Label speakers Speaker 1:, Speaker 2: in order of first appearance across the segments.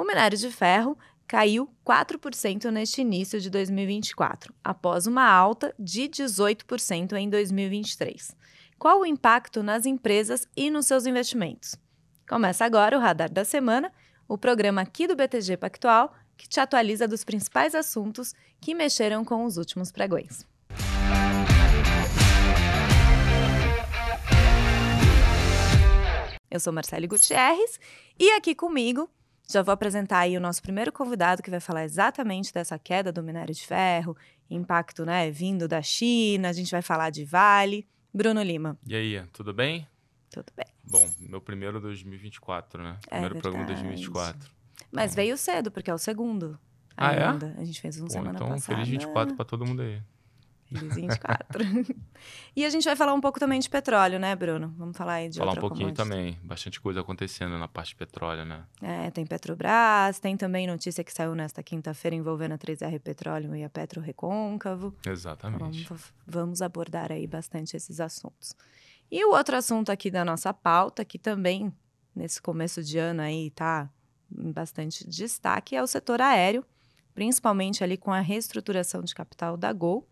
Speaker 1: O minério de ferro caiu 4% neste início de 2024, após uma alta de 18% em 2023. Qual o impacto nas empresas e nos seus investimentos? Começa agora o Radar da Semana, o programa aqui do BTG Pactual que te atualiza dos principais assuntos que mexeram com os últimos pregões. Eu sou Marcelo Gutierrez e aqui comigo já vou apresentar aí o nosso primeiro convidado que vai falar exatamente dessa queda do minério de ferro, impacto, né, vindo da China, a gente vai falar de Vale. Bruno Lima.
Speaker 2: E aí, tudo bem? Tudo bem. Bom, meu primeiro 2024, né? É primeiro programa 2024.
Speaker 1: Mas é. veio cedo, porque é o segundo. Ainda. Ah, é? A gente fez um Bom, semana então, passada. Então, feliz 24 para
Speaker 2: todo mundo aí. Eles 24.
Speaker 1: e a gente vai falar um pouco também de petróleo, né, Bruno? Vamos falar aí de Falar um pouquinho também.
Speaker 2: Bastante coisa acontecendo na parte de petróleo, né?
Speaker 1: É, tem Petrobras, tem também notícia que saiu nesta quinta-feira envolvendo a 3R Petróleo e a Petro Recôncavo.
Speaker 2: Exatamente.
Speaker 1: vamos, vamos abordar aí bastante esses assuntos. E o outro assunto aqui da nossa pauta, que também nesse começo de ano aí tá em bastante destaque, é o setor aéreo, principalmente ali com a reestruturação de capital da Gol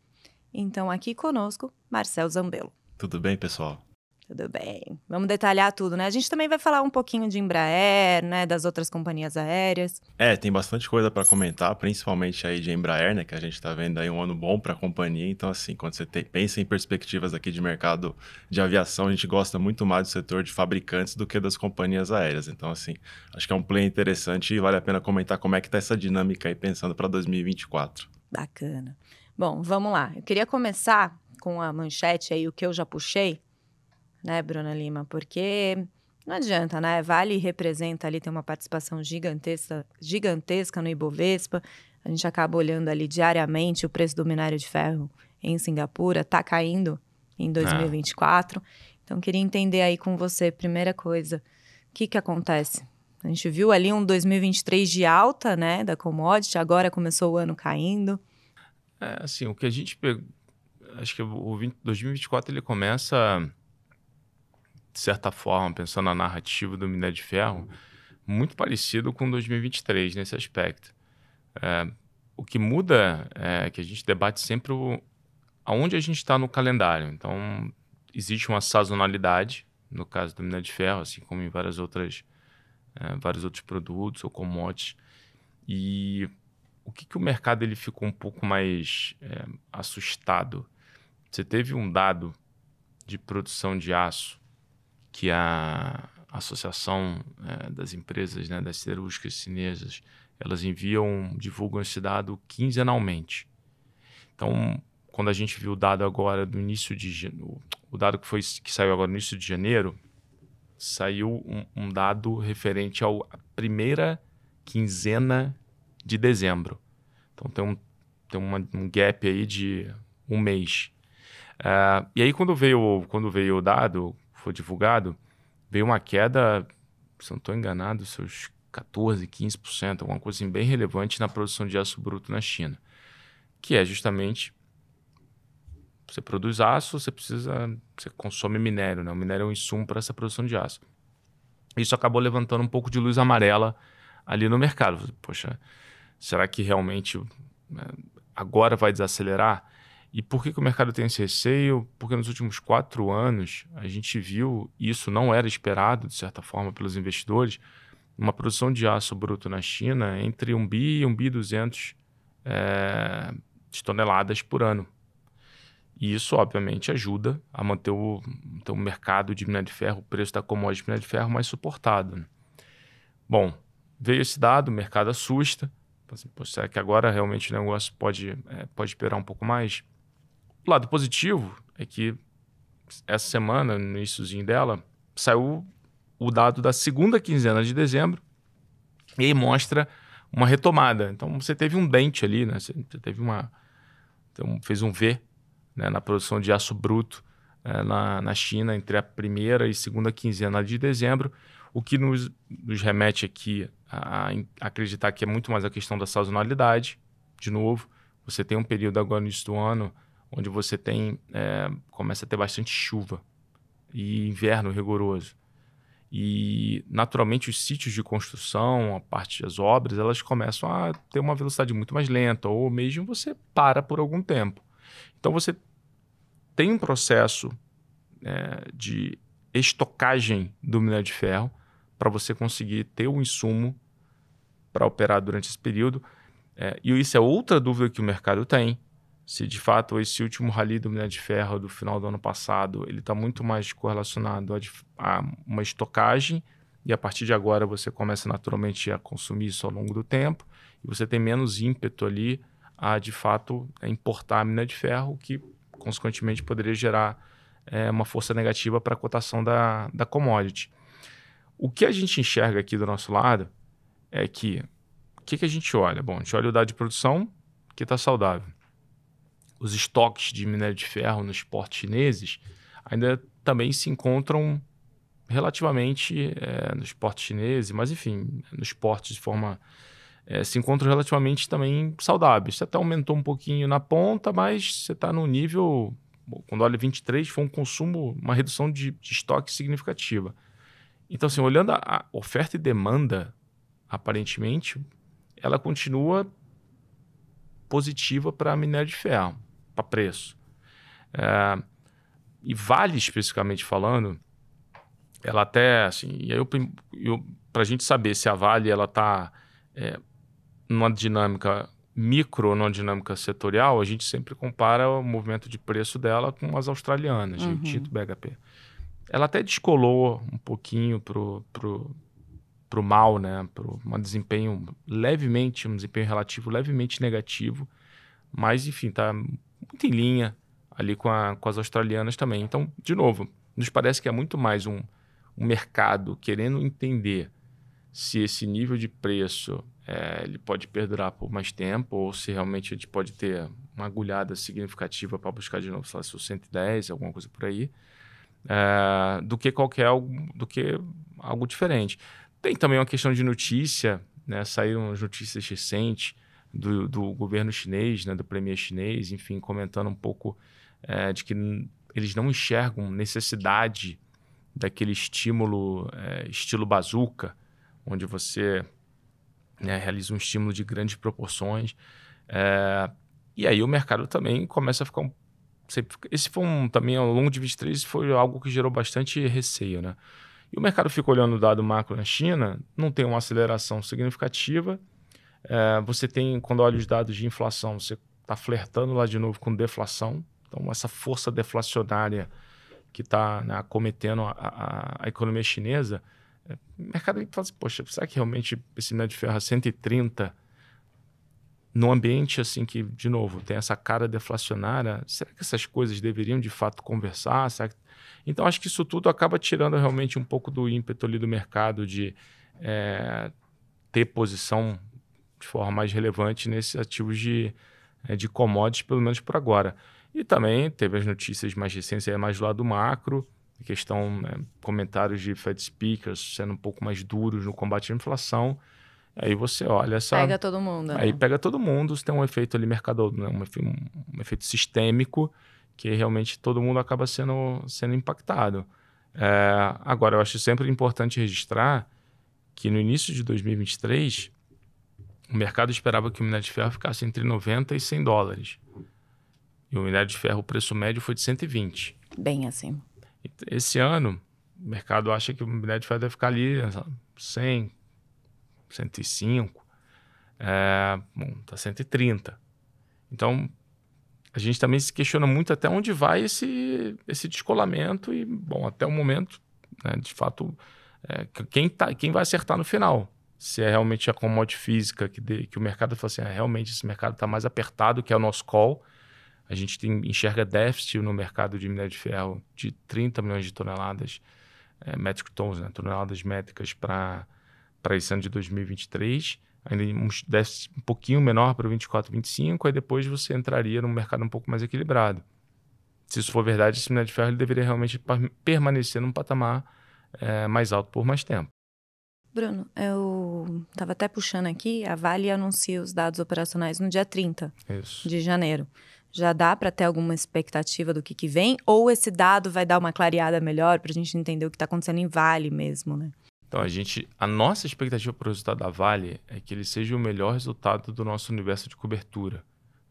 Speaker 1: então, aqui conosco, Marcel Zambello.
Speaker 3: Tudo bem, pessoal? Tudo bem.
Speaker 1: Vamos detalhar tudo, né? A gente também vai falar um pouquinho de Embraer, né? Das outras companhias aéreas.
Speaker 3: É, tem bastante coisa para comentar, principalmente aí de Embraer, né? Que a gente está vendo aí um ano bom para a companhia. Então, assim, quando você pensa em perspectivas aqui de mercado de aviação, a gente gosta muito mais do setor de fabricantes do que das companhias aéreas. Então, assim, acho que é um play interessante e vale a pena comentar como é que está essa dinâmica aí pensando para 2024.
Speaker 1: Bacana. Bom, vamos lá. Eu queria começar com a manchete aí, o que eu já puxei, né, Bruna Lima? Porque não adianta, né? Vale representa ali, tem uma participação gigantesca, gigantesca no Ibovespa. A gente acaba olhando ali diariamente o preço do minério de ferro em Singapura, tá caindo em 2024. É. Ah. Então, queria entender aí com você, primeira coisa, o que, que acontece? A gente viu ali um 2023 de alta, né, da commodity, agora começou o ano caindo.
Speaker 2: É, assim, o que a gente pegou. Acho que o 20, 2024 ele começa, de certa forma, pensando na narrativa do minério de ferro, muito parecido com 2023 nesse aspecto. É, o que muda é que a gente debate sempre o, aonde a gente está no calendário. Então, existe uma sazonalidade, no caso do minério de ferro, assim como em várias outras, é, vários outros produtos ou commodities. E o que, que o mercado ele ficou um pouco mais é, assustado? Você teve um dado de produção de aço que a Associação é, das Empresas né, das Siderúrgicas Chinesas, elas enviam, divulgam esse dado quinzenalmente. Então, quando a gente viu o dado agora do início de o dado que foi que saiu agora no início de janeiro, saiu um, um dado referente à primeira quinzena de dezembro. Então tem um, tem uma, um gap aí de um mês. Uh, e aí quando veio, quando veio o dado, foi divulgado, veio uma queda, se não estou enganado, seus 14, 15%, alguma coisa assim, bem relevante na produção de aço bruto na China. Que é justamente você produz aço, você precisa, você consome minério, né? O minério é um insumo para essa produção de aço. Isso acabou levantando um pouco de luz amarela ali no mercado. Poxa, Será que realmente né, agora vai desacelerar? E por que, que, o mercado tem esse receio? Porque nos últimos quatro anos a gente viu, e isso não era esperado, de certa forma, pelos investidores, uma produção de aço bruto na China entre 1 bi e 1 bi 200 é, eh, de toneladas por ano. E isso, obviamente, ajuda a manter o, então, o mercado de minério de ferro, o preço da commodity de minério de ferro mais suportado. Né? Bom, veio esse dado, o mercado assusta. Tipo assim, Pô, será que agora realmente o negócio pode, é, pode esperar um pouco mais? O lado positivo é que essa semana, no iníciozinho dela, saiu o dado da segunda quinzena de dezembro e aí mostra uma retomada. Então você teve um dente ali, né? Você teve uma. Então, fez um V né? na produção de aço bruto é, na, na China entre a primeira e segunda quinzena de dezembro, o que nos, nos remete aqui a, acreditar que é muito mais a questão da sazonalidade. De novo, você tem um período agora no início do ano onde você tem é, começa a ter bastante chuva e inverno rigoroso. E naturalmente os sítios de construção, a parte das obras, elas começam a ter uma velocidade muito mais lenta ou mesmo você para por algum tempo. Então você tem um processo é, de estocagem do minério de ferro para você conseguir ter o um insumo para operar durante esse período. É, e isso é outra dúvida que o mercado tem. Se de fato esse último rally do minério de ferro do final do ano passado ele está muito mais correlacionado a, a, uma estocagem e a partir de agora você começa naturalmente a consumir isso ao longo do tempo e você tem menos ímpeto ali a de fato importar a mina de ferro que consequentemente poderia gerar é, uma força negativa para a cotação da, da commodity. O que a gente enxerga aqui do nosso lado é que o que, que a gente olha? Bom, a gente olha o dado de produção que está saudável. Os estoques de minério de ferro nos portos chineses ainda também se encontram relativamente é, nos portos chineses, mas enfim, nos portos de forma é, se encontram relativamente também saudáveis. Você até aumentou um pouquinho na ponta, mas você está no nível. Bom, quando olha 23, foi um consumo, uma redução de, de estoque significativa. Então, assim, olhando a oferta e demanda, aparentemente, ela continua positiva para minério de ferro, para preço. É, e vale especificamente falando, ela até, assim, e aí eu, eu para a gente saber se a Vale ela está é, numa dinâmica micro, ou numa dinâmica setorial, a gente sempre compara o movimento de preço dela com as australianas, uhum. de Tito BHP ela até descolou um pouquinho pro, pro, pro mal, né? Pro um desempenho levemente, um desempenho relativo levemente negativo. Mas, enfim, tá muito em linha ali com, a, com as australianas também. Então, de novo, nos parece que é muito mais um, um mercado querendo entender se esse nível de preço é, ele pode perdurar por mais tempo ou se realmente a gente pode ter uma agulhada significativa para buscar de novo, sei lá, se 110, alguma coisa por aí é, do que qualquer do que algo diferente. Tem também uma questão de notícia, né? Saíram notícias recentes do, do governo chinês, né? do premier chinês, enfim, comentando um pouco é, de que eles não enxergam necessidade daquele estímulo, é, estilo bazuca, onde você né, realiza um estímulo de grandes proporções. É, e aí o mercado também começa a ficar um esse foi um, também ao longo de 23 foi algo que gerou bastante receio, né? E o mercado fica olhando o dado macro na China, não tem uma aceleração significativa. É, você tem, quando olha os dados de inflação, você está flertando lá de novo com deflação. Então, essa força deflacionária que está né, acometendo a, a, a, economia chinesa, é, o mercado fala assim, poxa, será que realmente esse minério de ferro a 130 num ambiente assim que, de novo, tem essa cara deflacionária, será que essas coisas deveriam de fato conversar? Que... Então, acho que isso tudo acaba tirando realmente um pouco do ímpeto ali do mercado de é, ter posição de forma mais relevante nesses ativos de, é, de commodities, pelo menos por agora. E também teve as notícias mais recentes, mais do lado macro, questão, né, comentários de Fed speakers sendo um pouco mais duros no combate à inflação. Aí você olha essa. Pega todo mundo. Aí né? pega todo mundo, você tem um efeito ali mercado, né? um, efeito, um, efeito sistêmico, que realmente todo mundo acaba sendo, sendo impactado. É, agora, eu acho sempre importante registrar que no início de 2023, o mercado esperava que o minério de ferro ficasse entre 90 e 100 dólares. E o minério de ferro, o preço médio foi de 120.
Speaker 1: Bem assim
Speaker 2: Esse ano, o mercado acha que o minério de ferro deve ficar ali 100, 105, é, bom, tá 130. Então, a gente também se questiona muito até onde vai esse, esse descolamento e, bom, até o momento, né, de fato, é, quem, tá, quem vai acertar no final? Se é realmente a commodity física que, que o mercado fala assim, ah, realmente esse mercado está mais apertado, que é o nosso call, a gente tem, enxerga déficit no mercado de minério de ferro de 30 milhões de toneladas, é, metric tons, né, toneladas métricas para para esse ano de 2023, ainda um déficit um pouquinho menor para o 24, 25, aí depois você entraria num mercado um pouco mais equilibrado. Se isso for verdade, esse minério de ferro ele deveria realmente permanecer num patamar é, mais alto por mais tempo.
Speaker 1: Bruno, eu estava até puxando aqui, a Vale anuncia os dados operacionais no dia 30 isso. de janeiro. Já dá para ter alguma expectativa do que, que vem? Ou esse dado vai dar uma clareada melhor para a gente entender o que está acontecendo em Vale mesmo, né?
Speaker 2: Então, a gente, a nossa expectativa para o resultado da Vale é que ele seja o melhor resultado do nosso universo de cobertura,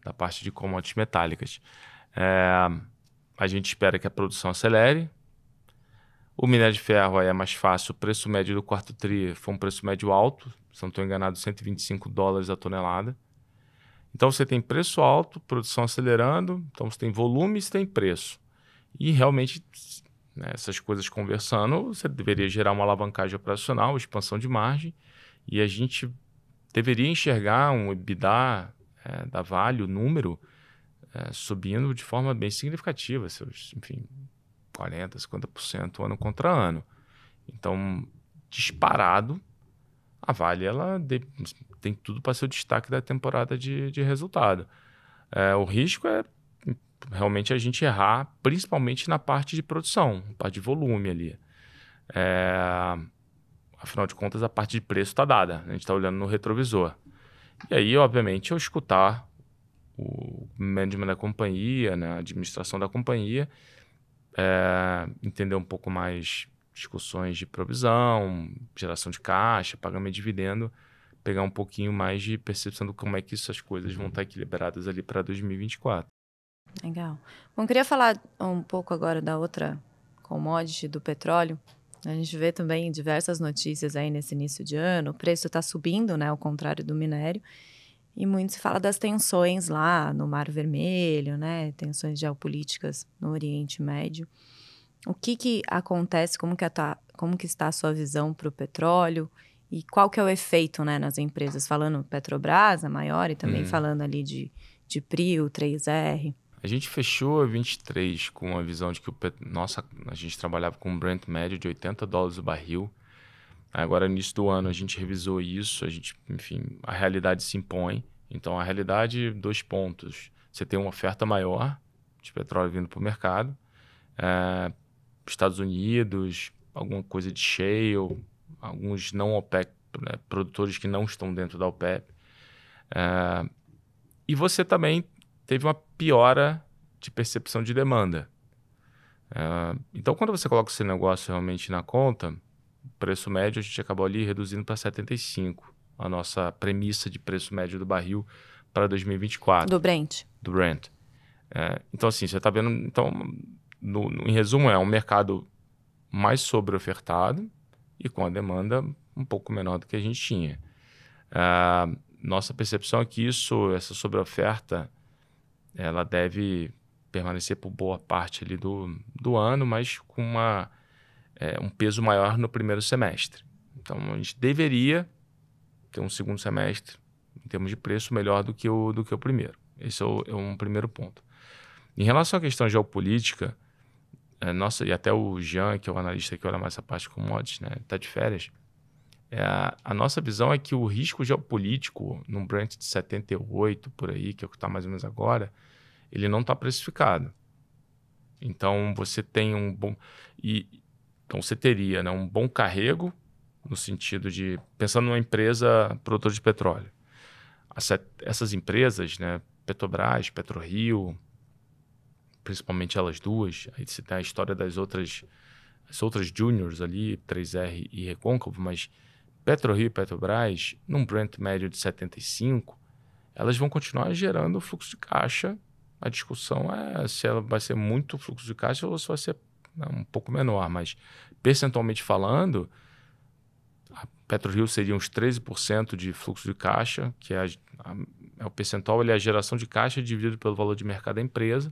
Speaker 2: da parte de commodities metálicas. É, a gente espera que a produção acelere. O minério de ferro é mais fácil. O preço médio do quarto TRI foi um preço médio alto, se não estou enganado, 125 dólares a tonelada. Então, você tem preço alto, produção acelerando, então você tem volume e você tem preço. E realmente né? Essas coisas conversando, você deveria gerar uma alavancagem operacional, expansão de margem, e a gente deveria enxergar um EBITDA é, da Vale, o número, é, subindo de forma bem significativa, seus, enfim, 40%, 50% ano contra ano. Então, disparado, a Vale ela de, tem tudo para ser o destaque da temporada de, de resultado. É, o risco é realmente a gente errar, principalmente na parte de produção, parte de volume ali. É... Afinal de contas, a parte de preço está dada, a gente está olhando no retrovisor. E aí, obviamente, eu escutar o management da companhia, né, a administração da companhia, é... entender um pouco mais discussões de provisão, geração de caixa, pagamento de dividendo, pegar um pouquinho mais de percepção de como é que essas coisas vão estar uhum. tá equilibradas ali para 2024.
Speaker 1: Legal. Bom, queria falar um pouco agora da outra commodity do petróleo. A gente vê também diversas notícias aí nesse início de ano. O preço está subindo, né? Ao contrário do minério. E muito se fala das tensões lá no Mar Vermelho, né? Tensões geopolíticas no Oriente Médio. O que, que acontece? Como que, tá, como que está a sua visão para o petróleo? E qual que é o efeito né, nas empresas? Falando Petrobras, a maior, e também hum. falando ali de, de PRIO, 3R.
Speaker 2: A gente fechou a 23 com a visão de que o pet... nossa, a gente trabalhava com um Brent médio de 80 dólares o barril. Agora, início do ano, a gente revisou isso, a gente, enfim, a realidade se impõe. Então, a realidade, dois pontos. Você tem uma oferta maior de petróleo vindo para o mercado. É, Estados Unidos, alguma coisa de shale, alguns não OPEC, né, produtores que não estão dentro da OPEP. É, e você também teve uma piora de percepção de demanda. Uh, então, quando você coloca o seu negócio realmente na conta, preço médio a gente acabou ali reduzindo para 75, a nossa premissa de preço médio do barril para 2024. Do Brent. Do Brent. Uh, então, assim, você está vendo. Então, no, no, em resumo, é um mercado mais sobreofertado e com a demanda um pouco menor do que a gente tinha. Uh, nossa percepção é que isso, essa sobreoferta, ela deve permanecer por boa parte ali do, do ano, mas com uma, é, um peso maior no primeiro semestre. Então, a gente deveria ter um segundo semestre, em termos de preço, melhor do que o, do que o primeiro. Esse é, o, é um primeiro ponto. Em relação à questão geopolítica, é, nossa, e até o Jean, que é o analista que olha mais essa parte de commodities, né, está de férias. É, a nossa visão é que o risco geopolítico, num branch de 78 por aí, que é o que está mais ou menos agora, ele não está precificado. Então você tem um bom. E, então você teria né, um bom carrego, no sentido de. Pensando numa empresa produtora de petróleo. essas empresas, né, Petrobras, PetroRio, principalmente elas duas, aí você tem a história das outras, as outras juniors ali, 3R e Recôncavo, mas PetroRio e Petrobras, num Brent médio de 75, elas vão continuar gerando fluxo de caixa. A discussão é se ela vai ser muito fluxo de caixa ou se vai ser um pouco menor, mas percentualmente falando, a PetroRio seria uns 13% de fluxo de caixa, que é, a, a, é o percentual, ele é a geração de caixa dividido pelo valor de mercado da empresa.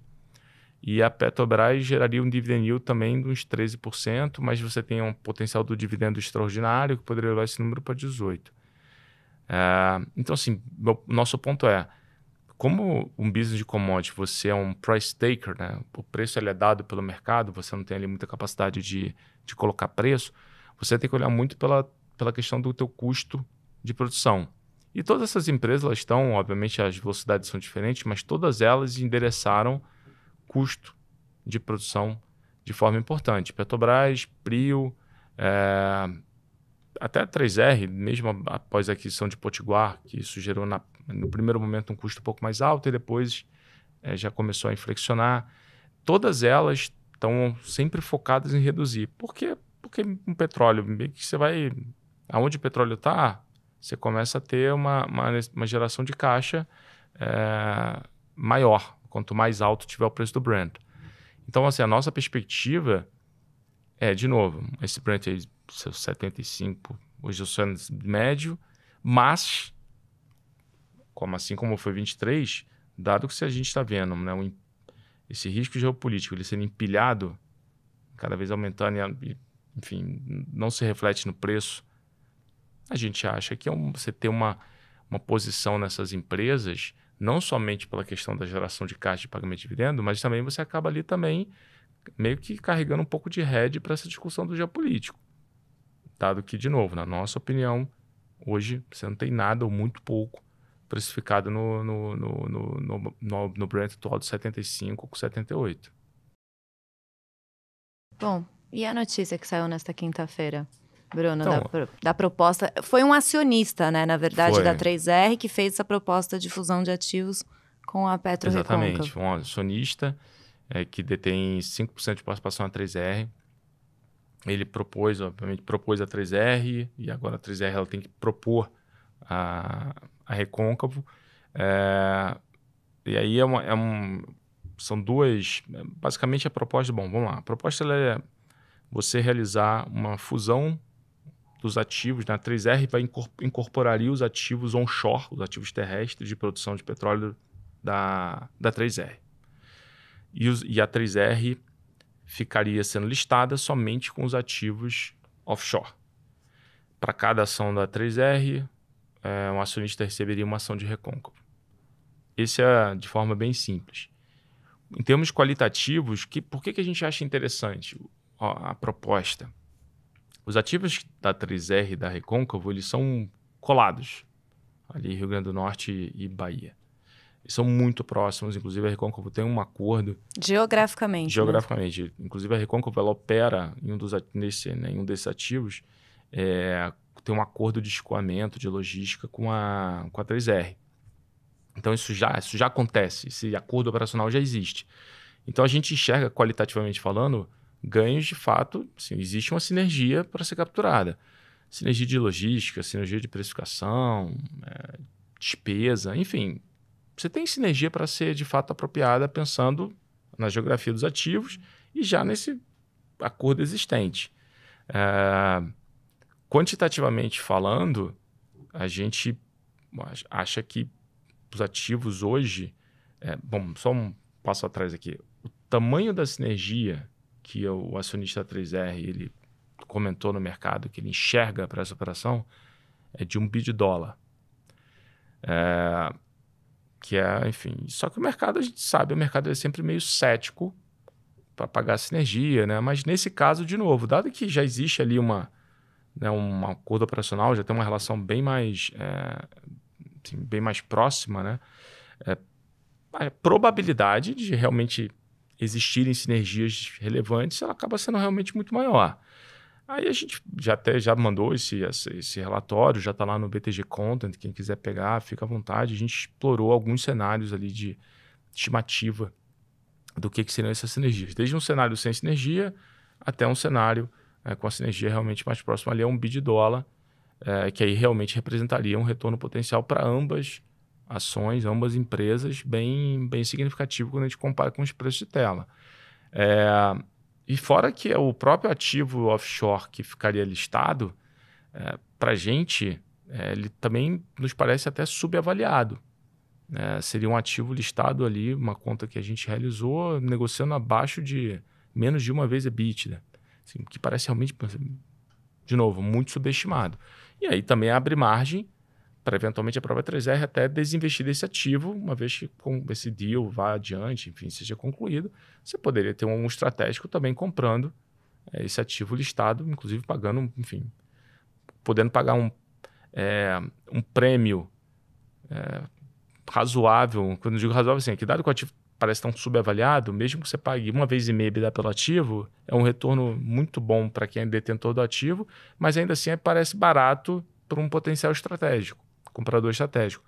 Speaker 2: E a Petrobras geraria um dividend yield também de uns 13%, mas você tem um potencial do dividendo extraordinário que poderia levar esse número para 18%. Uh, é, então, assim, nosso ponto é, como um business de commodity, você é um price taker, né? o preço é dado pelo mercado, você não tem ali muita capacidade de, de colocar preço, você tem que olhar muito pela, pela questão do teu custo de produção. E todas essas empresas, elas estão, obviamente as velocidades são diferentes, mas todas elas endereçaram custo de produção de forma importante. Petrobras, Prio, é, até a 3R, mesmo após a aquisição de Potiguar, que isso gerou na, no primeiro momento um custo um pouco mais alto e depois é, já começou a inflexionar. Todas elas estão sempre focadas em reduzir. Por quê? Porque um petróleo, meio que você vai. Aonde o petróleo está, você começa a ter uma, uma, uma geração de caixa é, maior quanto mais alto tiver o preço do Brent. Então, assim, a nossa perspectiva é, de novo, esse Brent aí, seus 75, hoje eu sou médio, mas, como assim como foi 23, dado que a gente está vendo, né, um, esse risco geopolítico, ele sendo empilhado, cada vez aumentando, e, enfim, não se reflete no preço, a gente acha que é um, você ter uma, uma posição nessas empresas não somente pela questão da geração de caixa de pagamento de dividendo, mas também você acaba ali também meio que carregando um pouco de head para essa discussão do geopolítico. Dado que, de novo, na nossa opinião, hoje você não tem nada ou muito pouco precificado no, no, no, no, no, no, no Brent atual de 75 com 78.
Speaker 1: Bom, e a notícia que saiu nesta quinta-feira? Bruno, então, da, da, proposta. Foi um acionista, né, na verdade, foi. da 3R, que fez essa proposta de fusão de ativos com a Petro Exatamente,
Speaker 2: um acionista é, que detém 5% de participação na 3R. Ele propôs, obviamente, propôs a 3R e agora a 3R ela tem que propor a, a Recôncavo. É, e aí é, uma, é um, são duas... Basicamente, a proposta... Bom, vamos lá. A proposta é você realizar uma fusão dos ativos, na né? 3R vai incorporaria os ativos onshore, os ativos terrestres de produção de petróleo da, da 3R. E, os, e a 3R ficaria sendo listada somente com os ativos offshore. Para cada ação da 3R, é, um acionista receberia uma ação de recôncavo. Esse é de forma bem simples. Em termos qualitativos, que, por que, que a gente acha interessante ó, a proposta? Os ativos da 3R da Recôncavo, eles são colados ali Rio Grande do Norte e Bahia. Eles são muito próximos, inclusive a Recôncavo tem um acordo... Geograficamente. Né? Geograficamente. Né? Inclusive a Recôncavo, ela opera em um, dos, nesse, né, em um desses ativos, é, tem um acordo de escoamento, de logística com a, com a 3R. Então isso já, isso já acontece, esse acordo operacional já existe. Então a gente enxerga, qualitativamente falando, ganhos de fato, assim, existe uma sinergia para ser capturada. Sinergia de logística, sinergia de precificação, é, despesa, enfim. Você tem sinergia para ser de fato apropriada pensando na geografia dos ativos e já nesse acordo existente. É, quantitativamente falando, a gente acha que os ativos hoje. É, bom, só um passo atrás aqui. O tamanho da sinergia que o acionista 3R ele comentou no mercado que ele enxerga para essa operação é de um bi de dólar. É, que é, enfim. Só que o mercado, a gente sabe, o mercado é sempre meio cético para pagar a sinergia, né? Mas nesse caso, de novo, dado que já existe ali uma, né, um acordo operacional, já tem uma relação bem mais, é, assim, bem mais próxima, né? É, a é probabilidade de realmente existirem sinergias relevantes, ela acaba sendo realmente muito maior. Aí a gente já até já mandou esse, esse relatório, já está lá no BTG Content, quem quiser pegar, fica à vontade. A gente explorou alguns cenários ali de estimativa do que, que seriam essas sinergias. Desde um cenário sem sinergia até um cenário é, com a sinergia realmente mais próxima ali a um bid dólar, é, que aí realmente representaria um retorno potencial para ambas ações, ambas empresas, bem, bem significativo quando a gente compara com os preços de tela. É, e fora que o próprio ativo offshore que ficaria listado, é, para a gente, é, ele também nos parece até subavaliado. Né? seria um ativo listado ali, uma conta que a gente realizou, negociando abaixo de menos de uma vez a EBITDA. Assim, que parece realmente, de novo, muito subestimado. E aí também abre margem para eventualmente a própria 3R até desinvestir desse ativo, uma vez que com esse deal vá adiante, enfim, seja concluído, você poderia ter um estratégico também comprando é, esse ativo listado, inclusive pagando, enfim, podendo pagar um, é, um prêmio é, razoável. Quando eu digo razoável, assim, é que dado que o ativo parece tão subavaliado, mesmo que você pague uma vez e meia EBITDA pelo ativo, é um retorno muito bom para quem é detentor do ativo, mas ainda assim parece barato para um potencial estratégico comprador estratégico.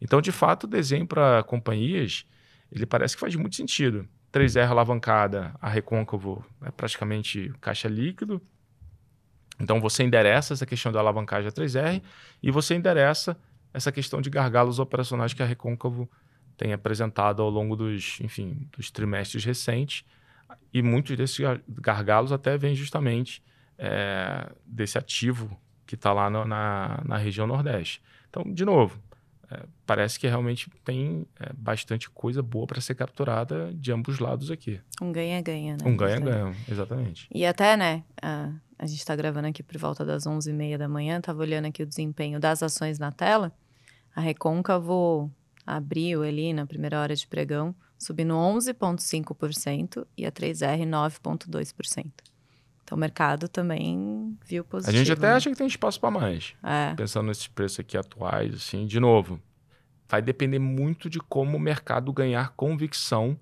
Speaker 2: Então, de fato, o desenho para companhias, ele parece que faz muito sentido. 3R alavancada, a recôncavo é praticamente caixa líquido. Então, você endereça essa questão da alavancagem a 3R e você endereça essa questão de gargalos operacionais que a recôncavo tem apresentado ao longo dos, enfim, dos trimestres recentes. E muitos desses gargalos até vêm justamente é, desse ativo que está lá no, na, na região Nordeste. Então, de novo, é, parece que realmente tem é, bastante coisa boa para ser capturada de ambos lados aqui. Um ganha-ganha, né? Um ganha-ganha, exatamente.
Speaker 1: E até, né, a, a gente está gravando aqui por volta das 11h30 da manhã, estava olhando aqui o desempenho das ações na tela, a Recôncavo abriu ali na primeira hora de pregão, subindo 11,5% e a 3R 9,2%. Então, o mercado também viu positivo. A gente até né? acha que
Speaker 2: tem espaço para mais. É. Pensando nesses preços aqui atuais, assim, de novo, vai depender muito de como o mercado ganhar convicção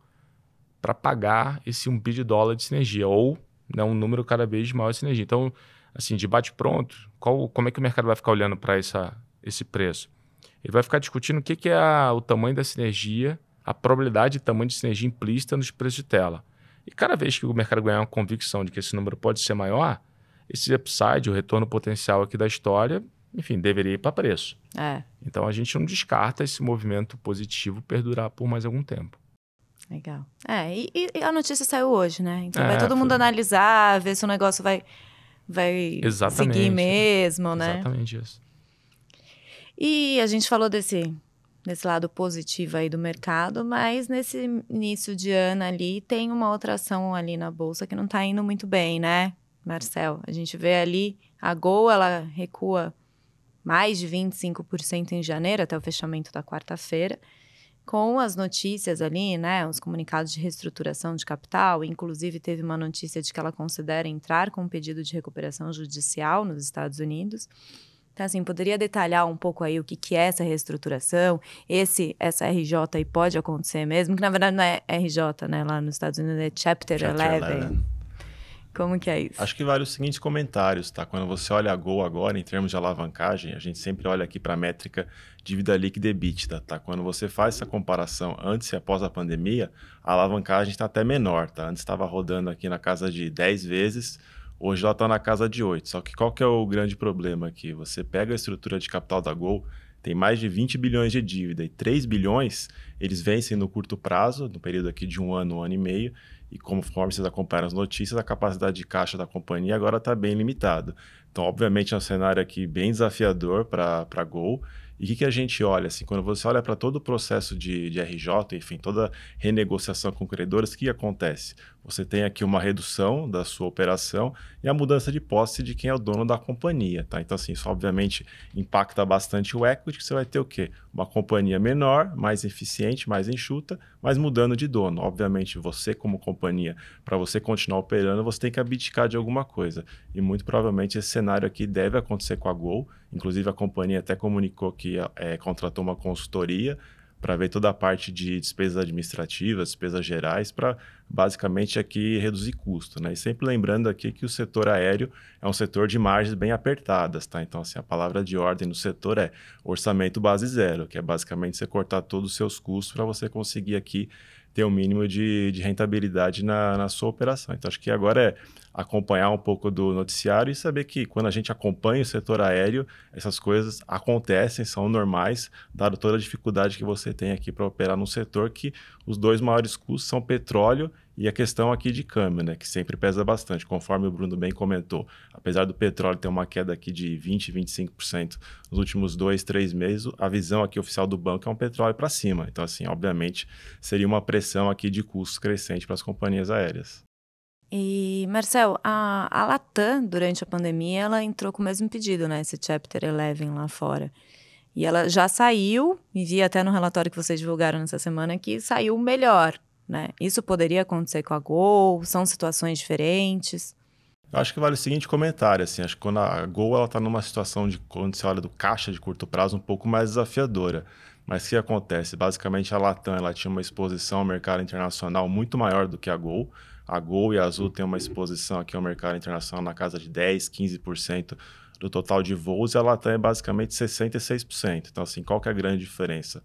Speaker 2: para pagar esse 1 bilhão de dólar de sinergia, ou né, um número cada vez maior de sinergia. Então, assim, de bate-pronto, como é que o mercado vai ficar olhando para esse preço? Ele vai ficar discutindo o que, que é a, o tamanho da sinergia, a probabilidade de tamanho de sinergia implícita nos preços de tela. E cada vez que o mercado ganhar uma convicção de que esse número pode ser maior, esse upside, o retorno potencial aqui da história, enfim, deveria ir para preço. É. Então a gente não descarta esse movimento positivo perdurar por mais algum tempo.
Speaker 1: Legal. É, e, e a notícia saiu hoje, né? Então é, vai todo foi... mundo analisar, ver se o negócio vai, vai seguir mesmo, né? Exatamente isso. E a gente falou desse nesse lado positivo aí do mercado, mas nesse início de ano ali tem uma outra ação ali na bolsa que não está indo muito bem, né, Marcel? A gente vê ali a Gol, ela recua mais de 25% em janeiro até o fechamento da quarta-feira, com as notícias ali, né, os comunicados de reestruturação de capital, inclusive teve uma notícia de que ela considera entrar com um pedido de recuperação judicial nos Estados Unidos. Então, assim, poderia detalhar um pouco aí o que, que é essa reestruturação, esse, essa RJ aí pode acontecer mesmo, que na verdade não é RJ, né? Lá nos Estados Unidos é Chapter, Chapter 11. 11. Como que é isso? Acho
Speaker 3: que vale os seguintes comentários, tá? Quando você olha a Gol agora, em termos de alavancagem, a gente sempre olha aqui para a métrica dívida líquida e bítida, tá? Quando você faz essa comparação antes e após a pandemia, a alavancagem está até menor, tá? Antes estava rodando aqui na casa de 10 vezes, Hoje ela está na casa de 8. Só que qual que é o grande problema aqui? Você pega a estrutura de capital da Gol, tem mais de 20 bilhões de dívida e 3 bilhões eles vencem no curto prazo, no período aqui de um ano, um ano e meio. E conforme vocês acompanharam as notícias, a capacidade de caixa da companhia agora está bem limitada. Então, obviamente, é um cenário aqui bem desafiador para a Gol. E o que, que, a gente olha? Assim, quando você olha para todo o processo de, de RJ, enfim, toda renegociação com credores, o que acontece? Você tem aqui uma redução da sua operação e a mudança de posse de quem é o dono da companhia, tá? Então, assim, isso obviamente impacta bastante o equity, que você vai ter o quê? Uma companhia menor, mais eficiente, mais enxuta, mas mudando de dono. Obviamente, você como companhia, para você continuar operando, você tem que abdicar de alguma coisa. E muito provavelmente esse cenário aqui deve acontecer com a Gol. Inclusive, a companhia até comunicou que é, contratou uma consultoria para ver toda a parte de despesas administrativas, despesas gerais, para basicamente aqui reduzir custo. Né? E sempre lembrando aqui que o setor aéreo é um setor de margens bem apertadas, tá? Então, assim, a palavra de ordem no setor é orçamento base zero, que é basicamente você cortar todos os seus custos para você conseguir aqui ter um mínimo de, de rentabilidade na, na, sua operação. Então, acho que agora é acompanhar um pouco do noticiário e saber que quando a gente acompanha o setor aéreo, essas coisas acontecem, são normais, dado toda a dificuldade que você tem aqui para operar num setor que os dois maiores custos são petróleo e a questão aqui de câmbio, né, que sempre pesa bastante, conforme o Bruno bem comentou. Apesar do petróleo ter uma queda aqui de 20%, 25% nos últimos dois, três meses, a visão aqui oficial do banco é um petróleo para cima. Então, assim, obviamente, seria uma pressão aqui de custos crescente para as companhias aéreas.
Speaker 1: E, Marcel, a, a Latam, durante a pandemia, ela entrou com o mesmo pedido, né? Esse Chapter 11 lá fora. E ela já saiu, e vi até no relatório que vocês divulgaram nessa semana, que saiu melhor, né? Isso poderia acontecer com a Gol? São situações diferentes?
Speaker 3: Eu acho que vale o seguinte comentário, assim, acho que quando a Gol ela está numa situação de quando você olha do caixa de curto prazo um pouco mais desafiadora. Mas o que acontece? Basicamente a Latam ela tinha uma exposição ao mercado internacional muito maior do que a Gol. A Gol e a Azul têm uma exposição aqui ao mercado internacional na casa de 10, 15% do total de voos e a Latam é basicamente 66%. Então assim, qual que é a grande diferença?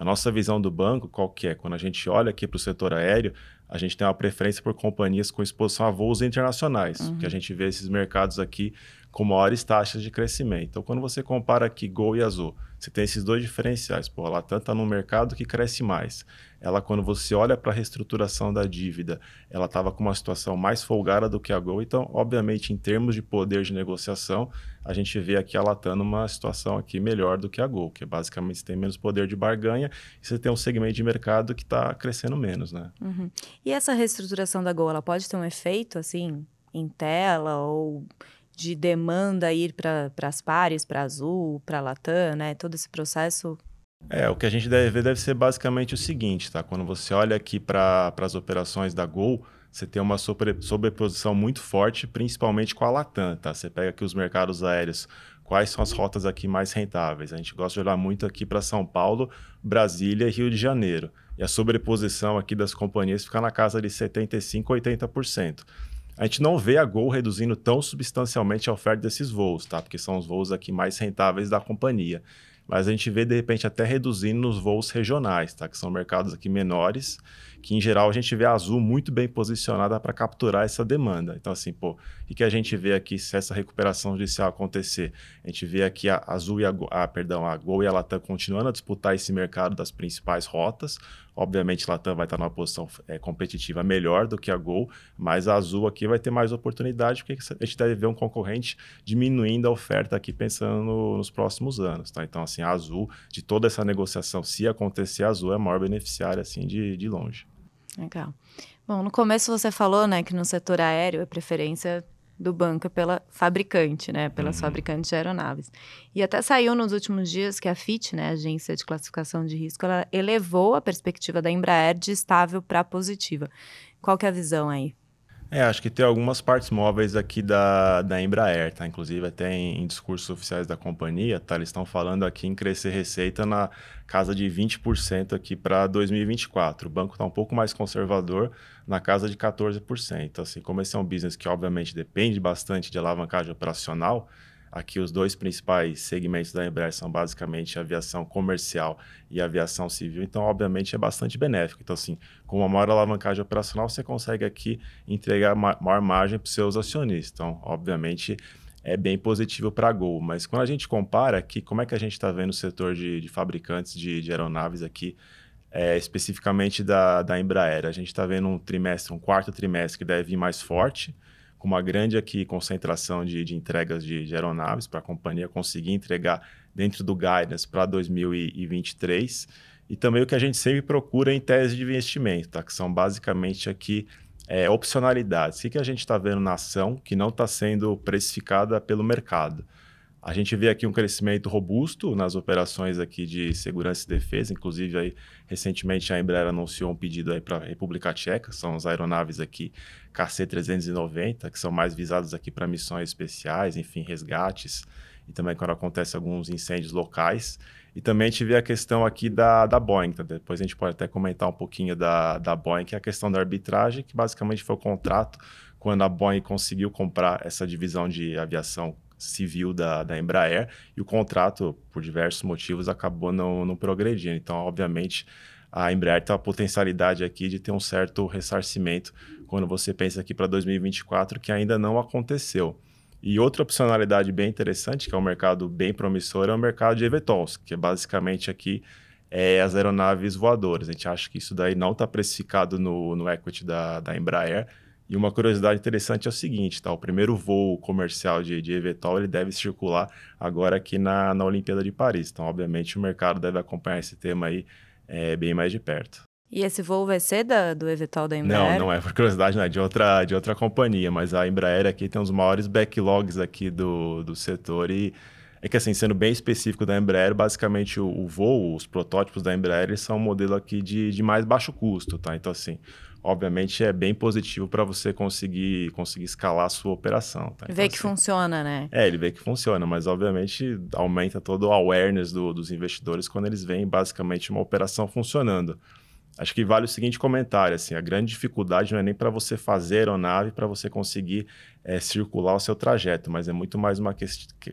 Speaker 3: A nossa visão do banco, qual que é? Quando a gente olha aqui para o setor aéreo, a gente tem uma preferência por companhias com exposição a voos internacionais, uhum. que a uhum. gente vê esses mercados aqui com maiores taxas de crescimento. Então, quando você compara aqui Gol e Azul, você tem esses dois diferenciais. Pô, a Latam está num mercado que cresce mais. Ela, quando você olha para a reestruturação da dívida, ela estava com uma situação mais folgada do que a Gol. Então, obviamente, em termos de poder de negociação, a gente vê aqui a Latam tá numa situação aqui melhor do que a Gol, que é basicamente você tem menos poder de barganha e você tem um segmento de mercado que está crescendo menos, né?
Speaker 2: Uhum.
Speaker 1: E essa reestruturação da Gol, ela pode ter um efeito, assim, em tela ou de demanda ir para as pares, para Azul, para Latam, né? Todo esse processo.
Speaker 3: É, o que a gente deve ver deve ser basicamente o seguinte, tá? Quando você olha aqui para as operações da Gol, você tem uma sobre, sobreposição muito forte, principalmente com a Latam, tá? Você pega aqui os mercados aéreos, quais são as rotas aqui mais rentáveis? A gente gosta de olhar muito aqui para São Paulo, Brasília e Rio de Janeiro. E a sobreposição aqui das companhias fica na casa de 75, 80%. A gente não vê a Gol reduzindo tão substancialmente a oferta desses voos, tá? Porque são os voos aqui mais rentáveis da companhia. Mas a gente vê, de repente, até reduzindo nos voos regionais, tá? Que são mercados aqui menores, que em geral a gente vê a Azul muito bem posicionada para capturar essa demanda. Então, assim, pô, o que a gente vê aqui se essa recuperação judicial acontecer? A gente vê aqui a Azul e a, ah, perdão, a Gol e a Latam continuando a disputar esse mercado das principais rotas, Obviamente, Latam vai estar numa posição é, competitiva melhor do que a Gol, mas a Azul aqui vai ter mais oportunidade, porque a gente deve ver um concorrente diminuindo a oferta aqui, pensando no, nos próximos anos. Tá? Então, assim, a Azul, de toda essa negociação, se acontecer, a Azul é a maior beneficiária assim, de, de longe.
Speaker 1: Legal. Bom, no começo você falou né, que no setor aéreo a é preferência do Banca pela fabricante, né? Pelas uhum. fabricantes de aeronaves. E até saiu nos últimos dias que a FIT, né, Agência de Classificação de Risco, ela elevou a perspectiva da Embraer de estável para positiva. Qual que é a visão aí?
Speaker 3: É, acho que tem algumas partes móveis aqui da, da Embraer, tá? Inclusive, até em, em discursos oficiais da companhia, tá? Eles estão falando aqui em crescer receita na casa de 20% aqui para 2024. O banco está um pouco mais conservador, na casa de 14%. Assim, como esse é um business que, obviamente, depende bastante de alavancagem operacional, Aqui os dois principais segmentos da Embraer são basicamente aviação comercial e aviação civil, então obviamente é bastante benéfico. Então assim, com uma maior alavancagem operacional você consegue aqui entregar maior margem para os seus acionistas. Então, obviamente é bem positivo para a Gol, mas quando a gente compara aqui, como é que a gente está vendo o setor de, de fabricantes de, de aeronaves aqui, é, especificamente da, da Embraer? A gente está vendo um trimestre, um quarto trimestre que deve vir mais forte, com uma grande aqui concentração de, de entregas de, de aeronaves para a companhia conseguir entregar dentro do guidance para 2023. E também o que a gente sempre procura em tese de investimento, tá? que são basicamente aqui é, opcionalidades. O que, que a gente está vendo na ação que não está sendo precificada pelo mercado? A gente vê aqui um crescimento robusto nas operações aqui de segurança e defesa, inclusive aí recentemente a Embraer anunciou um pedido aí para a República Tcheca, são as aeronaves aqui KC-390, que são mais visadas aqui para missões especiais, enfim, resgates, e também quando acontece alguns incêndios locais. E também a gente vê a questão aqui da, da Boeing, tá? depois a gente pode até comentar um pouquinho da, da Boeing, que é a questão da arbitragem, que basicamente foi o contrato quando a Boeing conseguiu comprar essa divisão de aviação civil da, da Embraer e o contrato, por diversos motivos, acabou não, não progredindo. Então, obviamente, a Embraer tem a potencialidade aqui de ter um certo ressarcimento quando você pensa aqui para 2024, que ainda não aconteceu. E outra opcionalidade bem interessante, que é um mercado bem promissor, é o mercado de eVTOLs, que é basicamente aqui é as aeronaves voadoras. A gente acha que isso daí não está precificado no, no equity da, da Embraer, e uma curiosidade interessante é o seguinte, tá? O primeiro voo comercial de, de Evetol, ele deve circular agora aqui na, na Olimpíada de Paris. Então, obviamente, o mercado deve acompanhar esse tema aí é, bem mais de perto.
Speaker 1: E esse voo vai ser da, do Evetol da Embraer? Não,
Speaker 3: não é, por curiosidade, não é de outra, de outra companhia, mas a Embraer aqui tem os maiores backlogs aqui do, do setor e é que assim, sendo bem específico da Embraer, basicamente o, o voo, os protótipos da Embraer são um modelo aqui de, de mais baixo custo, tá? Então assim, obviamente é bem positivo para você conseguir conseguir escalar a sua operação. Tá?
Speaker 1: Então, vê que assim, funciona, né?
Speaker 3: É, ele vê que funciona, mas obviamente aumenta todo o awareness do, dos investidores quando eles veem basicamente uma operação funcionando. Acho que vale o seguinte comentário, assim, a grande dificuldade não é nem para você fazer a aeronave, para você conseguir é, circular o seu trajeto, mas é muito mais uma que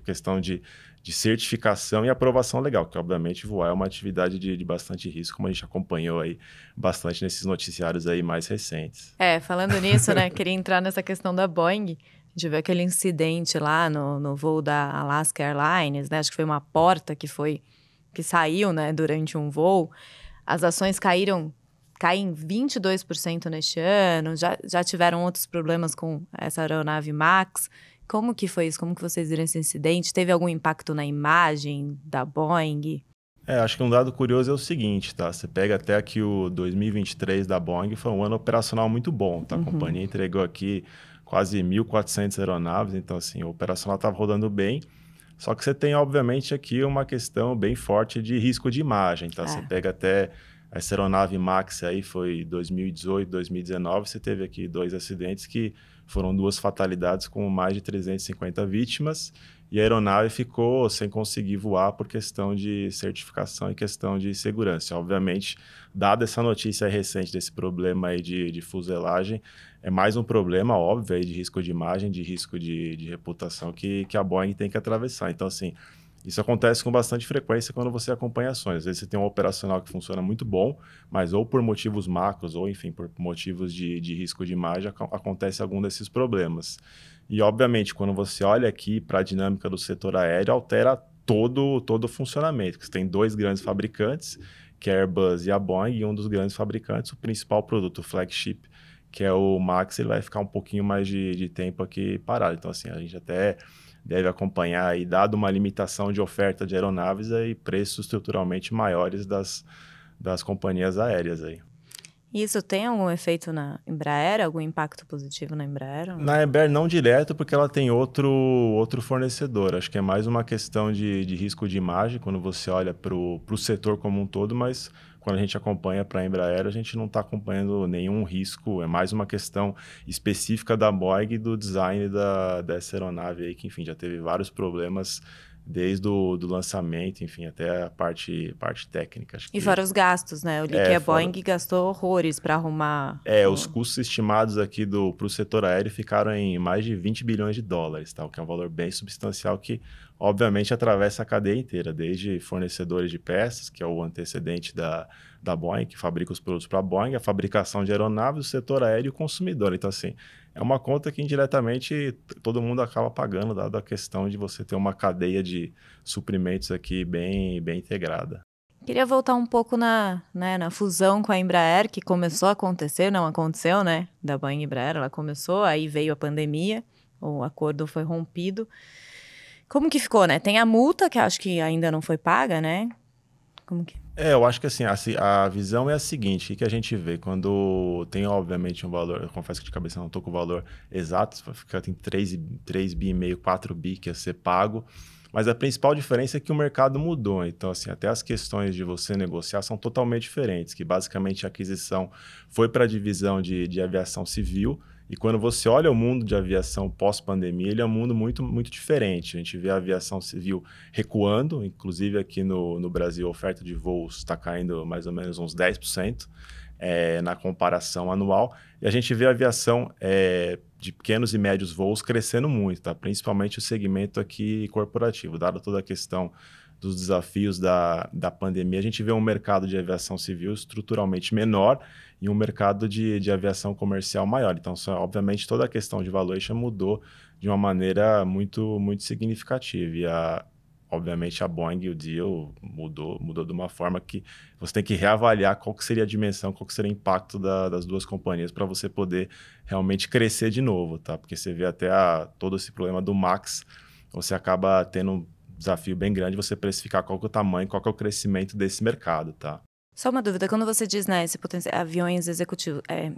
Speaker 3: questão de de certificação e aprovação legal, que obviamente voar é uma atividade de, de, bastante risco, como a gente acompanhou aí bastante nesses noticiários aí mais recentes.
Speaker 1: É, falando nisso, né, queria entrar nessa questão da Boeing. A gente viu aquele incidente lá no, no voo da Alaska Airlines, né? Acho que foi uma porta que foi que saiu, né, durante um voo. As ações caíram caem 22% neste ano. Já, já tiveram outros problemas com essa aeronave Max. Como que foi isso? Como que vocês viram esse incidente? Teve algum impacto na imagem da Boeing?
Speaker 3: É, acho que um dado curioso é o seguinte, tá? Você pega até que o 2023 da Boeing foi um ano operacional muito bom, tá? A uhum. companhia entregou aqui quase 1.400 aeronaves, então assim, o operacional estava rodando bem. Só que você tem, obviamente, aqui uma questão bem forte de risco de imagem, tá? É. Você pega até essa aeronave Max aí, foi 2018, 2019, você teve aqui dois acidentes que foram duas fatalidades com mais de 350 vítimas e a aeronave ficou sem conseguir voar por questão de certificação e questão de segurança. Obviamente, dada essa notícia recente desse problema aí de, de fuselagem, é mais um problema óbvio aí de risco de imagem, de risco de, de reputação que, que a Boeing tem que atravessar. Então, assim, isso acontece com bastante frequência quando você acompanha ações. Às vezes você tem um operacional que funciona muito bom, mas ou por motivos macros, ou enfim, por motivos de, de risco de margem, ac acontece algum desses problemas. E, obviamente, quando você olha aqui para a dinâmica do setor aéreo, altera todo, todo o funcionamento. Você tem dois grandes fabricantes, que é a Airbus e a Boeing, e um dos grandes fabricantes, o principal produto, o flagship, que é o Max, ele vai ficar um pouquinho mais de, de tempo aqui parado. Então, assim, a gente até deve acompanhar aí, dado uma limitação de oferta de aeronaves e preços estruturalmente maiores das, das companhias aéreas aí.
Speaker 1: Isso tem algum efeito na Embraer, algum impacto positivo na Embraer? Na
Speaker 3: Embraer não direto, porque ela tem outro, outro fornecedor. Acho que é mais uma questão de, de risco de imagem quando você olha para o setor como um todo, mas quando a gente acompanha para a Embraer, a gente não está acompanhando nenhum risco, é mais uma questão específica da Boeing e do design da, dessa aeronave aí, que enfim, já teve vários problemas desde o do lançamento, enfim, até a parte, parte técnica. e que... fora os gastos, né? Eu li é, que a fora... Boeing
Speaker 1: gastou horrores para arrumar. É, os
Speaker 3: custos estimados aqui para o setor aéreo ficaram em mais de 20 bilhões de dólares, tá? o que é um valor bem substancial que, obviamente, atravessa a cadeia inteira, desde fornecedores de peças, que é o antecedente da, da Boeing, que fabrica os produtos para a Boeing, a fabricação de aeronaves, o setor aéreo e o consumidor. Então, assim, é uma conta que indiretamente todo mundo acaba pagando, dado a questão de você ter uma cadeia de suprimentos aqui bem, bem integrada.
Speaker 1: Queria voltar um pouco na, né, na fusão com a Embraer, que começou a acontecer, não aconteceu, né? Da Banha Embraer, ela começou, aí veio a pandemia, o acordo foi rompido. Como que ficou, né? Tem a multa, que acho que ainda não foi paga, né?
Speaker 3: Como que... É, eu acho que assim, a, a visão é a seguinte: o que a gente vê? Quando tem, obviamente, um valor, eu confesso que de cabeça não estou com o valor exato, fica, tem 3, 3 bi e meio, 4 bi que ia ser pago. Mas a principal diferença é que o mercado mudou. Então, assim, até as questões de você negociar são totalmente diferentes, que basicamente a aquisição foi para a divisão de, de aviação civil, e quando você olha o mundo de aviação pós-pandemia, ele é um mundo muito, muito diferente. A gente vê a aviação civil recuando, inclusive aqui no, no Brasil a oferta de voos está caindo mais ou menos uns 10% é, na comparação anual. E a gente vê a aviação é, de pequenos e médios voos crescendo muito, tá? principalmente o segmento aqui corporativo. Dada toda a questão dos desafios da, da pandemia, a gente vê um mercado de aviação civil estruturalmente menor e um mercado de, de aviação comercial maior. Então, só, obviamente, toda a questão de valuation mudou de uma maneira muito, muito significativa. E a, obviamente a Boeing o deal mudou, mudou de uma forma que você tem que reavaliar qual que seria a dimensão, qual que seria o impacto da, das duas companhias para você poder realmente crescer de novo, tá? Porque você vê até a, todo esse problema do Max, você acaba tendo um desafio bem grande você precificar qual que é o tamanho, qual que é o crescimento desse mercado, tá?
Speaker 1: Só uma dúvida, quando você diz, né, esse potencial, aviões executivo, é,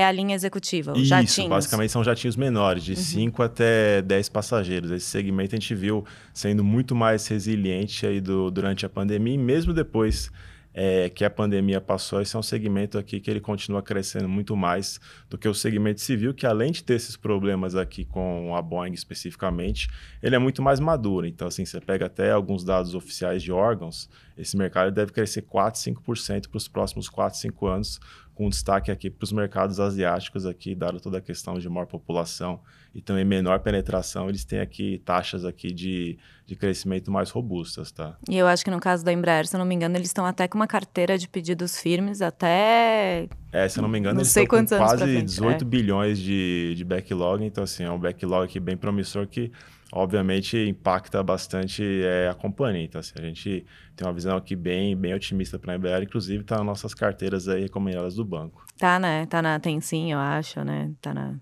Speaker 1: é a linha executiva, Isso, jatinhos. basicamente são
Speaker 3: jatinhos menores, de 5 uhum. até 10 passageiros. Esse segmento a gente viu sendo muito mais resiliente aí do, durante a pandemia e mesmo depois é, que a pandemia passou, esse é um segmento aqui que ele continua crescendo muito mais do que o segmento civil, que além de ter esses problemas aqui com a Boeing especificamente, ele é muito mais maduro. Então, assim, você pega até alguns dados oficiais de órgãos, esse mercado deve crescer 4, 5% para os próximos 4, 5 anos, com destaque aqui para os mercados asiáticos aqui, dado toda a questão de maior população e também menor penetração, eles têm aqui taxas aqui de, de crescimento mais robustas, tá?
Speaker 1: E eu acho que no caso da Embraer, se eu não me engano, eles estão até com uma carteira de pedidos firmes até...
Speaker 3: É, se eu não me engano, não eles sei estão com quase frente, 18 é. bilhões de, de backlog, então assim, é um backlog aqui bem promissor que obviamente impacta bastante é, a companhia. Então, assim, a gente tem uma visão aqui bem, bem otimista para a Embraer, inclusive está nas nossas carteiras aí recomendadas do banco.
Speaker 1: Tá, né? Tá na sim eu acho, né? Tá na.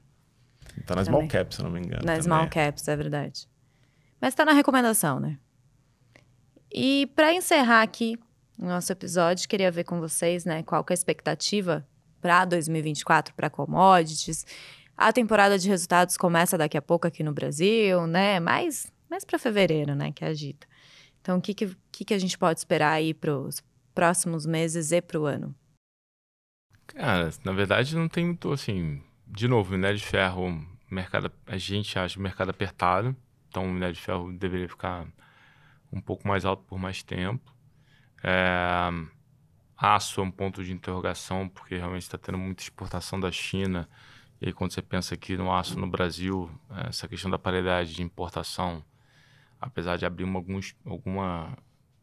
Speaker 3: Tá na Small caps se não me engano. Na também. Small
Speaker 1: Caps, é verdade. Mas tá na recomendação, né? E para encerrar aqui o nosso episódio, queria ver com vocês, né, qual que é a expectativa para 2024 para commodities. A temporada de resultados começa daqui a pouco aqui no Brasil, né? Mais, mais para fevereiro, né? Que agita. Então, o que, que, que, a gente pode esperar aí para os próximos meses e para o ano?
Speaker 2: Cara, na verdade não tem muito, assim... De novo, minério de ferro, mercado, a gente acha o mercado apertado. Então, o minério de ferro deveria ficar um pouco mais alto por mais tempo. É, aço é um ponto de interrogação, porque realmente está tendo muita exportação da China e aí, quando você pensa aqui no aço no Brasil, é, essa questão da paridade de importação, apesar de abrir uma, alguns, alguma.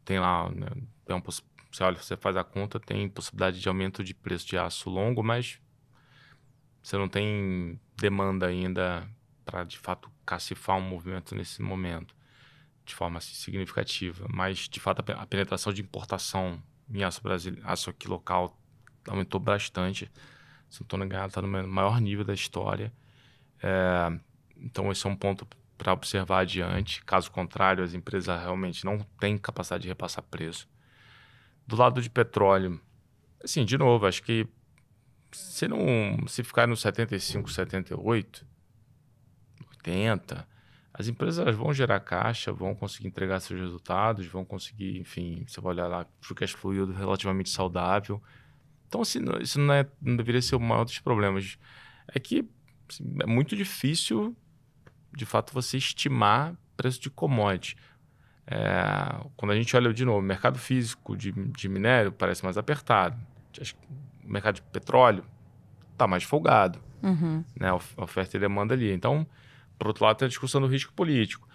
Speaker 2: Tem lá, né, tem uma, você olha, você faz a conta, tem possibilidade de aumento de preço de aço longo, mas você não tem demanda ainda para de fato cacifar um movimento nesse momento de forma assim, significativa. Mas de fato a penetração de importação em aço, brasileiro, aço aqui local aumentou bastante se não estou enganado, está no maior nível da história. É, então, esse é um ponto para observar adiante. Caso contrário, as empresas realmente não têm capacidade de repassar preço. Do lado de petróleo, assim, de novo, acho que se não se ficar no 75, 78, 80, as empresas vão gerar caixa, vão conseguir entregar seus resultados, vão conseguir, enfim, você vai olhar lá, o cash fluido relativamente saudável. Então, assim, isso não, é, não deveria ser o maior dos problemas. É que assim, é muito difícil, de fato, você estimar preço de commodity. É, quando a gente olha de novo, o mercado físico de, de minério parece mais apertado. O mercado de petróleo está mais folgado. Uhum. Né? A oferta e demanda ali. Então, por outro lado, tem a discussão do risco político.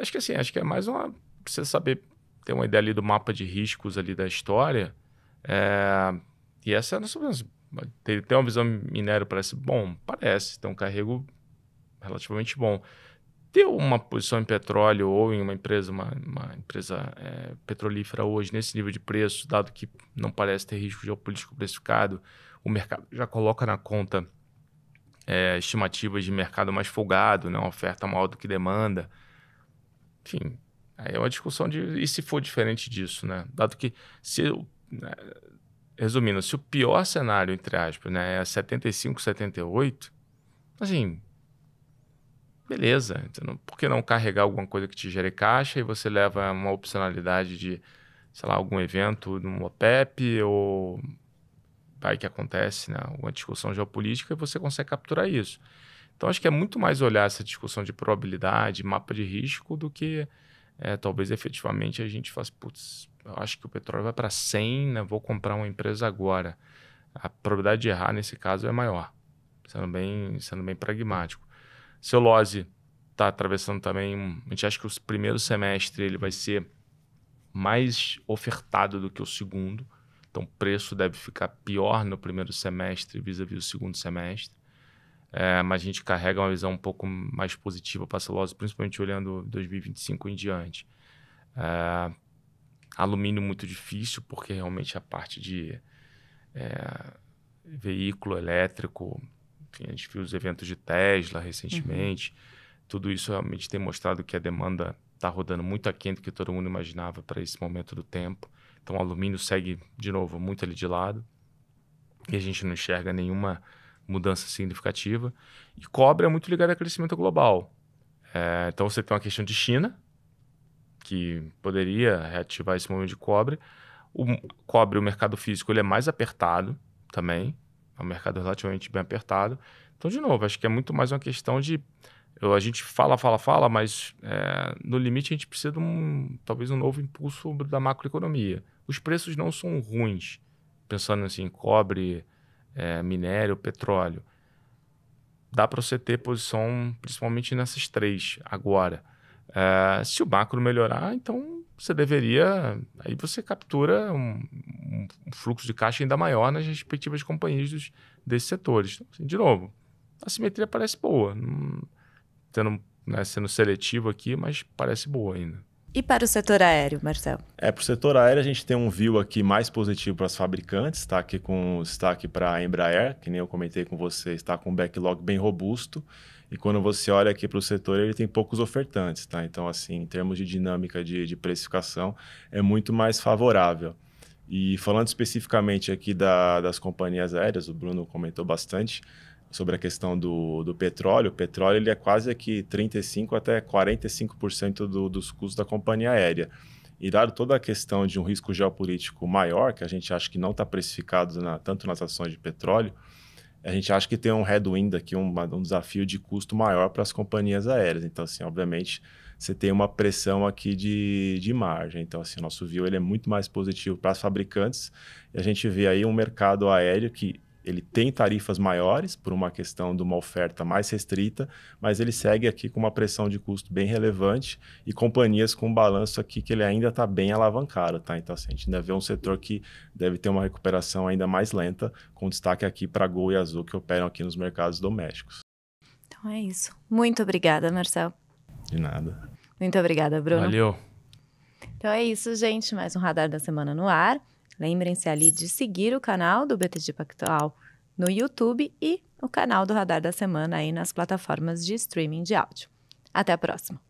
Speaker 2: Acho que assim, acho que é mais uma. Precisa saber ter uma ideia ali do mapa de riscos ali da história. É, e essa é a nossa ter tem uma visão minério, parece bom? Parece, tem um carrego relativamente bom. Ter uma posição em petróleo ou em uma empresa, uma, uma empresa é, petrolífera hoje, nesse nível de preço, dado que não parece ter risco geopolítico precificado, o mercado já coloca na conta é, estimativas de mercado mais folgado, né? uma oferta maior do que demanda. Enfim, aí é uma discussão de e se for diferente disso, né? Dado que se né, resumindo, se o pior cenário, entre aspas, né, é 75, 78, assim, beleza. Então, por que não carregar alguma coisa que te gere caixa e você leva uma opcionalidade de, sei lá, algum evento no OPEP ou vai que acontece, né, uma discussão geopolítica e você consegue capturar isso. Então, acho que é muito mais olhar essa discussão de probabilidade, mapa de risco, do que é, talvez efetivamente a gente faça, putz, eu acho que o petróleo vai para 100, né? vou comprar uma empresa agora. A probabilidade de errar nesse caso é maior, sendo bem, sendo bem pragmático. Celulose está atravessando também, a gente acha que o primeiro semestre ele vai ser mais ofertado do que o segundo, então o preço deve ficar pior no primeiro semestre vis-à-vis do segundo semestre. É, mas a gente carrega uma visão um pouco mais positiva para a celulose, principalmente olhando 2025 em diante. É, Alumínio muito difícil, porque realmente a parte de é, veículo elétrico, enfim, a gente viu os eventos de Tesla recentemente, uhum. tudo isso realmente tem mostrado que a demanda está rodando muito aquém do que todo mundo imaginava para esse momento do tempo. Então, o alumínio segue, de novo, muito ali de lado e a gente não enxerga nenhuma mudança significativa. E cobre é muito ligado ao crescimento global. É, então, você tem uma questão de China, que poderia reativar esse movimento de cobre. O cobre, o mercado físico, ele é mais apertado também. É um mercado relativamente bem apertado. Então, de novo, acho que é muito mais uma questão de. Eu, a gente fala, fala, fala, mas é, no limite a gente precisa de um, talvez um novo impulso da macroeconomia. Os preços não são ruins, pensando assim, cobre, é, minério, petróleo. Dá para você ter posição principalmente nessas três agora. Ah, se o macro melhorar, então você deveria. Aí você captura um, um, fluxo de caixa ainda maior nas respectivas companhias dos, desses setores. Então, assim, de novo, a simetria parece boa. Não, tendo, né, sendo seletivo aqui,
Speaker 3: mas parece boa ainda.
Speaker 1: E para o setor aéreo, Marcelo?
Speaker 3: É, para o setor aéreo a gente tem um view aqui mais positivo para as fabricantes, está aqui com destaque para a Embraer, que nem eu comentei com você, está com um backlog bem robusto. E quando você olha aqui para o setor, ele tem poucos ofertantes, tá? Então, assim, em termos de dinâmica de, de precificação, é muito mais favorável. E falando especificamente aqui da, das companhias aéreas, o Bruno comentou bastante sobre a questão do, do petróleo. O petróleo ele é quase aqui 35% até 45% do, dos custos da companhia aérea. E dado toda a questão de um risco geopolítico maior, que a gente acha que não está precificado na, tanto nas ações de petróleo, a gente acha que tem um headwind aqui, um, um desafio de custo maior para as companhias aéreas. Então, assim, obviamente, você tem uma pressão aqui de, de margem. Então, assim, o nosso view ele é muito mais positivo para as fabricantes. E a gente vê aí um mercado aéreo que ele tem tarifas maiores por uma questão de uma oferta mais restrita, mas ele segue aqui com uma pressão de custo bem relevante e companhias com um balanço aqui que ele ainda está bem alavancado, tá? Então, assim, a gente ainda vê um setor que deve ter uma recuperação ainda mais lenta, com destaque aqui para Gol e Azul, que operam aqui nos mercados domésticos.
Speaker 1: Então é isso. Muito obrigada, Marcel. De nada. Muito obrigada, Bruno. Valeu. Então é isso, gente. Mais um Radar da Semana no ar. Lembrem-se ali de seguir o canal do BTG Pactual no YouTube e o canal do Radar da Semana aí nas plataformas de streaming de áudio. Até a próxima!